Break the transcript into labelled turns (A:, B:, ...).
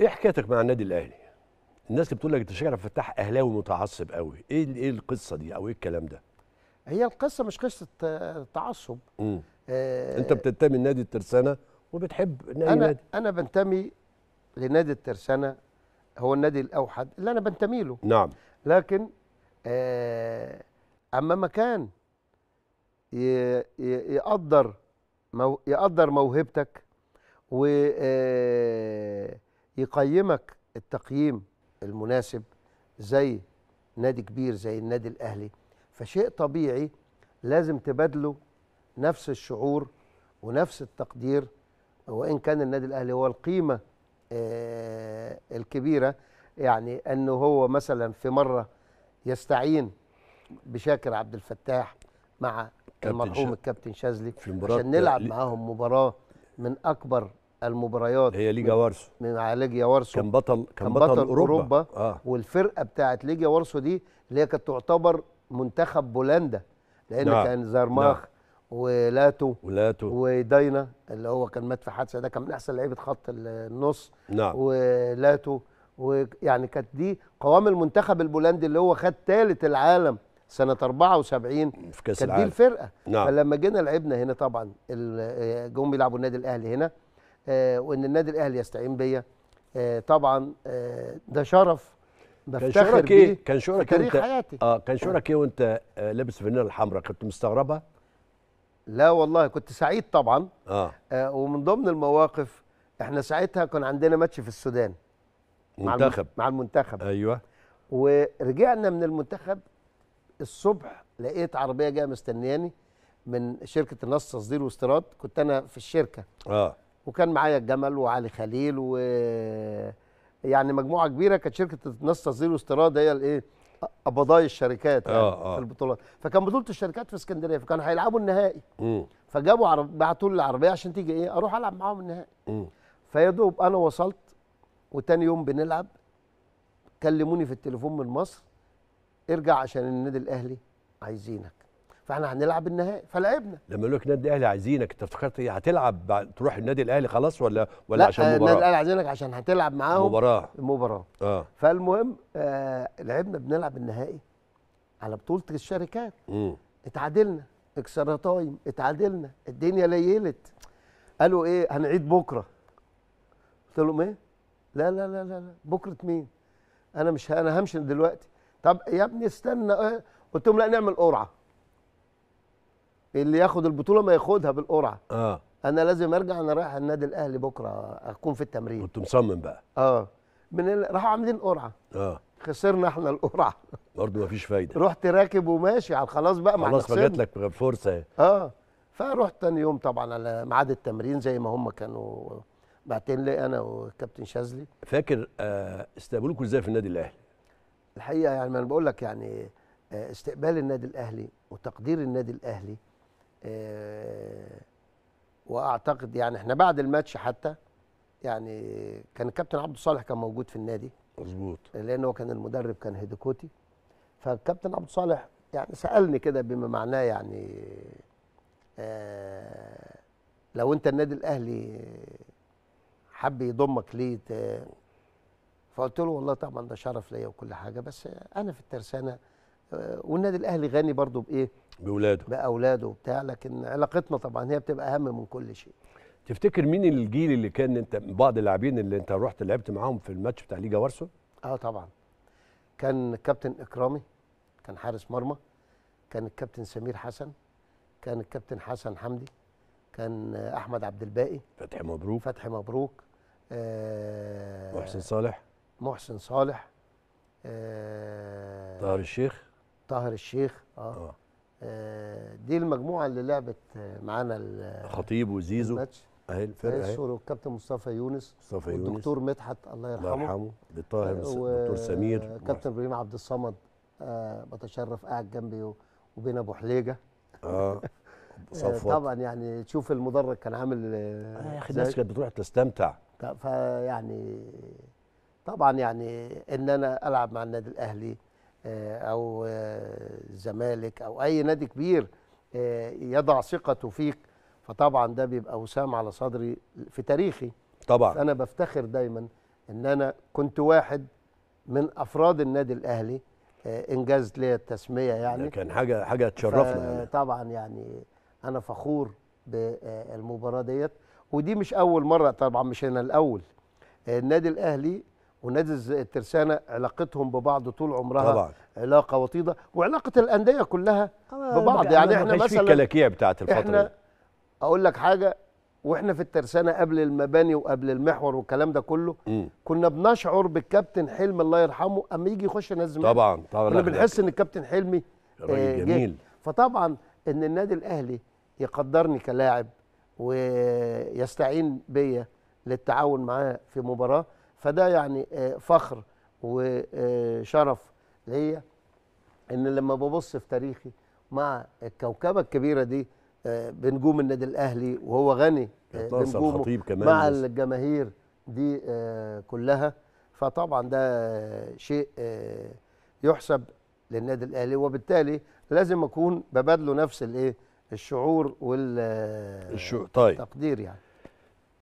A: ايه حكايتك مع النادي الاهلي؟ الناس اللي بتقول لك انت شكلك فتاح اهلاوي متعصب قوي، ايه ايه القصه دي او ايه الكلام ده؟ هي القصه مش قصه آه، تعصب آه انت بتنتمي لنادي الترسانه وبتحب نادي انا نادي. انا بنتمي لنادي الترسانه هو النادي الاوحد اللي انا بنتمي له نعم لكن آه اما مكان يقدر مو يقدر موهبتك و آه يقيمك التقييم المناسب زي نادي كبير زي النادي الاهلي فشيء طبيعي لازم تبادله نفس الشعور ونفس التقدير وان كان النادي الاهلي هو القيمه آه، الكبيره يعني انه هو مثلا في مره يستعين بشاكر عبد الفتاح مع المرحوم الكابتن شاذلي عشان نلعب معاهم مباراه من اكبر المباريات هي ليجا وارسو على ليجيا وارسو كان بطل كان بطل, بطل اوروبا, أوروبا آه. والفرقه بتاعت ليجيا وارسو دي اللي هي كانت تعتبر منتخب بولندا لان نعم. كان زارماخ نعم. ولاتو ولاتو وداينا اللي هو كان مات في حادثه ده كان من احسن لعيبه خط النص نعم ولاتو ويعني كانت دي قوام المنتخب البولندي اللي هو خد ثالث العالم سنه 74 في كاس العالم كانت دي الفرقه نعم فلما جينا لعبنا هنا طبعا جم بيلعبوا النادي الاهلي هنا آه، وان النادي الاهلي يستعين بيا آه، طبعا آه، ده شرف كان شعورك ايه كان شعورك انت حياتي. اه كان شعورك ايه وانت لابس الفنانه الحمراء كنت مستغربها لا والله كنت سعيد طبعا آه. آه ومن ضمن المواقف احنا ساعتها كان عندنا ماتش في السودان منتخب مع المنتخب ايوه ورجعنا من المنتخب الصبح لقيت عربيه جايه مستنياني من شركه النص تصدير واستيراد كنت انا في الشركه اه وكان معايا الجمل وعلي خليل و يعني مجموعه كبيره كانت شركه ناس تصدير واستيراد هي الايه ابضاي الشركات يعني آه آه. في البطولات فكان بطوله الشركات في اسكندريه فكانوا هيلعبوا النهائي فجابوا عرب بعتوا لي العربيه عشان تيجي ايه اروح العب معاهم النهائي فيا دوب انا وصلت وتاني يوم بنلعب كلموني في التليفون من مصر ارجع عشان النادي الاهلي عايزينك فاحنا هنلعب النهائي فلعبنا لما يقول لك النادي الاهلي عايزينك انت افتكرت ايه هتلعب تروح النادي الاهلي خلاص ولا ولا لا عشان مباراه النادي الاهلي عايزينك عشان هتلعب معاهم مباراه مباراه اه فالمهم آه لعبنا بنلعب النهائي على بطوله الشركات امم اتعادلنا اكسترا تايم اتعادلنا الدنيا ليلت قالوا ايه هنعيد بكره قلت لهم ايه لا لا لا, لا. بكره مين انا مش انا همشي دلوقتي طب يا ابني استنى آه. قلت لهم لا نعمل قرعه اللي ياخد البطوله ما ياخدها بالقرعه اه انا لازم ارجع انا رايح النادي الاهلي بكره اكون في التمرين كنت مصمم بقى اه من ال... راحوا عاملين قرعه اه خسرنا احنا القرعه برضه مفيش فايده رحت راكب وماشي على خلاص بقى ما خلاص فجات لك فرصه اه فرحت تاني يوم طبعا على ميعاد التمرين زي ما هم كانوا بعتين لي انا وكابتن شاذلي فاكر آه، استقبلوكم ازاي في النادي الاهلي الحقيقه يعني ما انا بقول لك يعني آه، استقبال النادي الاهلي وتقدير النادي الاهلي آه، واعتقد يعني احنا بعد الماتش حتى يعني كان الكابتن عبد الصالح كان موجود في النادي مظبوط لان هو كان المدرب كان هيدكوتي فالكابتن عبد الصالح يعني سالني كده بما معناه يعني آه لو انت النادي الاهلي حب يضمك ليه فقلت له والله طبعا ده شرف ليا وكل حاجه بس انا في الترسانه آه، والنادي الاهلي غني برضو بايه باولاده باولاده وبتاع لكن علاقتنا طبعا هي بتبقى اهم من كل شيء تفتكر مين الجيل اللي كان انت بعض اللاعبين اللي انت رحت لعبت معاهم في الماتش بتاع ليجا وارسو اه طبعا كان كابتن اكرامي كان حارس مرمى كان الكابتن سمير حسن كان الكابتن حسن حمدي كان احمد عبد الباقي فتحي مبروك فتحي مبروك آه محسن صالح محسن صالح آه طاهر الشيخ طاهر الشيخ آه. اه, آه. دي المجموعه اللي لعبت آه، معانا الخطيب وزيزو اهي الفرقه اهي والكابتن مصطفى يونس مصطفى يونس والدكتور مدحت الله يرحمه الله يرحمه الطاهر دكتور سمير كابتن ابراهيم عبد الصمد آه بتشرف قاعد جنبي وبين ابو حليجه اه, آه، صفوت طبعا يعني تشوف المدرج كان عامل يا اخي الناس كانت بتروح تستمتع فيعني طبعا يعني ان انا العب مع النادي الاهلي آه، او الزمالك آه، او اي نادي كبير آه، يضع ثقته فيك فطبعا ده بيبقى وسام على صدري في تاريخي طبعا انا بفتخر دايما ان انا كنت واحد من افراد النادي الاهلي انجاز لي التسميه يعني كان حاجه حاجه تشرفنا يعني طبعا يعني انا فخور بالمباراه ديت ودي مش اول مره طبعا مش انا الاول النادي الاهلي ونادي الترسانه علاقتهم ببعض طول عمرها طبعا. علاقه وطيده وعلاقه الانديه كلها ببعض يعني احنا مثلا الكلاكية بتاعت الفتره احنا اقول لك حاجه واحنا في الترسانه قبل المباني وقبل المحور والكلام ده كله م. كنا بنشعر بالكابتن حلمي الله يرحمه اما يجي يخش نادي طبعا طبعا كنا بنحس ان الكابتن حلمي راجل آه، جميل فطبعا ان النادي الاهلي يقدرني كلاعب ويستعين بيا للتعاون معاه في مباراه فده يعني آه، فخر وشرف ليا ان لما ببص في تاريخي مع الكوكبه الكبيره دي آه، بنجوم النادي الاهلي وهو غني آه، بنجومه مع الجماهير دي كلها فطبعا ده شيء يحسب للنادي الاهلي وبالتالي لازم اكون ببادله نفس الايه الشعور والتقدير طيب. يعني